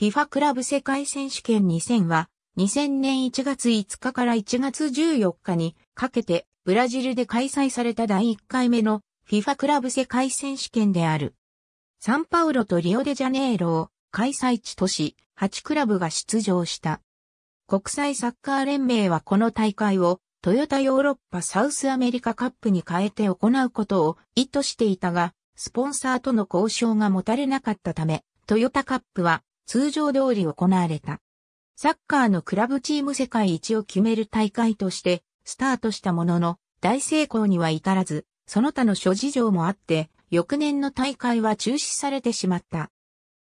FIFA クラブ世界選手権2000は、2000年1月5日から1月14日にかけて、ブラジルで開催された第1回目の FIFA クラブ世界選手権である。サンパウロとリオデジャネイロを開催地都市8クラブが出場した。国際サッカー連盟はこの大会をトヨタヨーロッパサウスアメリカカップに変えて行うことを意図していたが、スポンサーとの交渉が持たれなかったため、トヨタカップは通常通り行われた。サッカーのクラブチーム世界一を決める大会としてスタートしたものの大成功には至らず、その他の諸事情もあって、翌年の大会は中止されてしまった。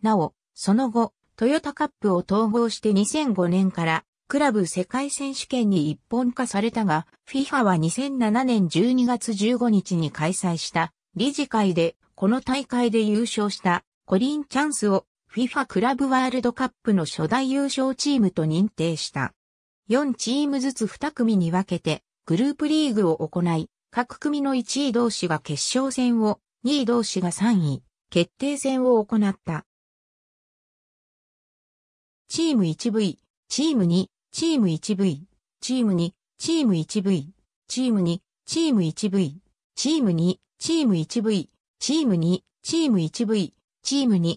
なお、その後、トヨタカップを統合して2005年からクラブ世界選手権に一本化されたが、FIFA は2007年12月15日に開催した理事会で、この大会で優勝したコリン・チャンスを FIFA クラブワールドカップの初代優勝チームと認定した。4チームずつ2組に分けてグループリーグを行い、各組の1位同士が決勝戦を、2位同士が3位、決定戦を行った。チーム 1V、チーム2、チーム 1V、チーム2、チーム 1V、チーム2、チーム 1V、チーム2、チーム 1V、チーム2、チーム 1V、チーム2、